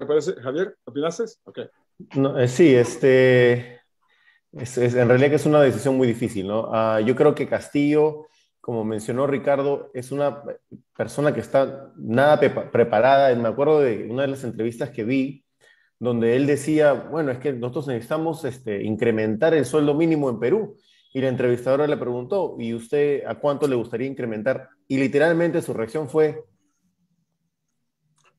¿Me parece, Javier? ¿Apilases? Eh, sí, este, es, en realidad que es una decisión muy difícil, ¿no? Ah, yo creo que Castillo, como mencionó Ricardo, es una persona que está nada preparada. Me acuerdo de una de las entrevistas que vi, donde él decía, bueno, es que nosotros necesitamos este, incrementar el sueldo mínimo en Perú. Y la entrevistadora le preguntó, ¿y usted a cuánto le gustaría incrementar? Y literalmente su reacción fue,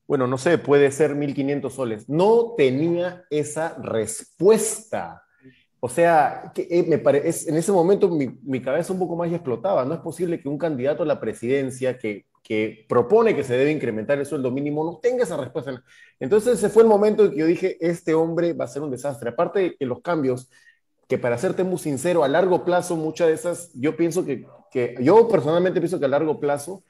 bueno, no sé, puede ser 1.500 soles. No tenía esa respuesta. O sea, que eh, me en ese momento mi, cabeza un poco más explotaba. No es posible que un candidato a la presidencia que, propone que se debe incrementar el sueldo mínimo no tenga esa respuesta. Entonces ese fue el momento en que yo dije, este hombre va a ser un desastre. Aparte de los cambios, que para serte muy sincero, a largo plazo, muchas de esas, yo pienso que, que yo personalmente pienso que a largo plazo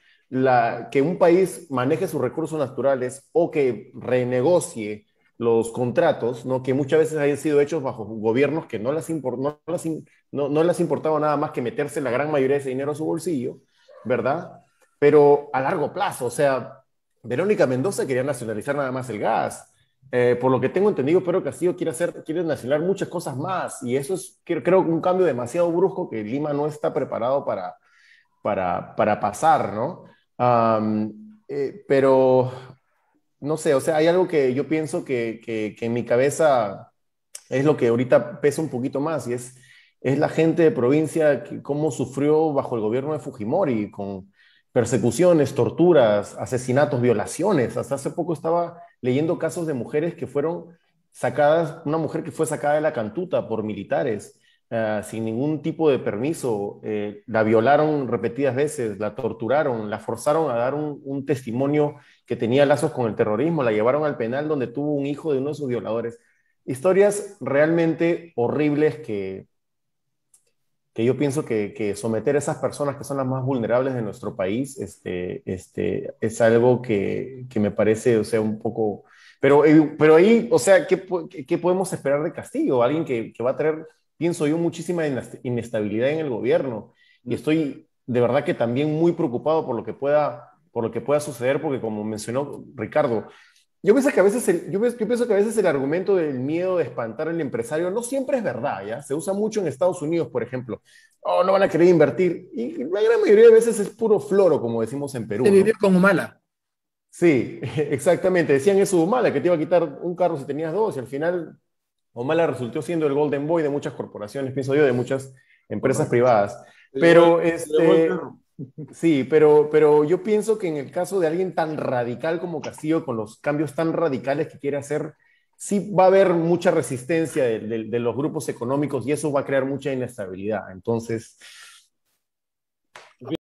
que un país maneje sus recursos naturales o que renegocie los contratos, ¿no? que muchas veces hayan sido hechos bajo gobiernos que no les no, importaba nada más que meterse la gran mayoría de ese dinero a su bolsillo, ¿verdad? Pero a largo plazo, o sea, Verónica Mendoza quería nacionalizar nada más el gas. Eh, por lo que tengo entendido, Pedro Castillo quiere, hacer, quiere nacionalizar muchas cosas más y eso es, creo, un cambio demasiado brusco que Lima no está preparado para, para, para pasar, ¿no? Eh, pero, no sé, o sea, hay algo que yo pienso que, que, en mi cabeza es lo que ahorita pesa un poquito más y es, es la gente de provincia, que, cómo sufrió bajo el gobierno de Fujimori, con persecuciones, torturas, asesinatos, violaciones. Hasta hace poco estaba leyendo casos de mujeres que fueron sacadas, una mujer que fue sacada de la cantuta por militares eh, sin ningún tipo de permiso, eh, la violaron repetidas veces, la torturaron, la forzaron a dar un, testimonio que tenía lazos con el terrorismo, la llevaron al penal donde tuvo un hijo de uno de sus violadores. Historias realmente horribles que, que yo pienso que, someter a esas personas que son las más vulnerables de nuestro país este, este, es algo que, me parece, o sea, un poco... Pero, eh, pero ahí, o sea, ¿qué, podemos esperar de Castillo? Alguien que, que va a tener pienso yo, muchísima inestabilidad en el gobierno y mm. estoy de verdad que también muy preocupado por lo que pueda, por lo que pueda suceder, porque como mencionó Ricardo, yo pienso que a veces el, yo que a veces el argumento del miedo de espantar al empresario no siempre es verdad, ¿ya? Se usa mucho en Estados Unidos, por ejemplo. Oh, no van a querer invertir. Y la gran mayoría de veces es puro floro, como decimos en Perú. Se vivió con Humala. Sí, exactamente. Decían eso de Humala, que te iba a quitar un carro si tenías dos, y al final o mala resultó siendo el Golden Boy de muchas corporaciones, pienso yo, de muchas empresas privadas. Pero, este, sí, pero, pero yo pienso que en el caso de alguien tan radical como Castillo, con los cambios tan radicales que quiere hacer, sí va a haber mucha resistencia de los grupos económicos y eso va a crear mucha inestabilidad. Entonces,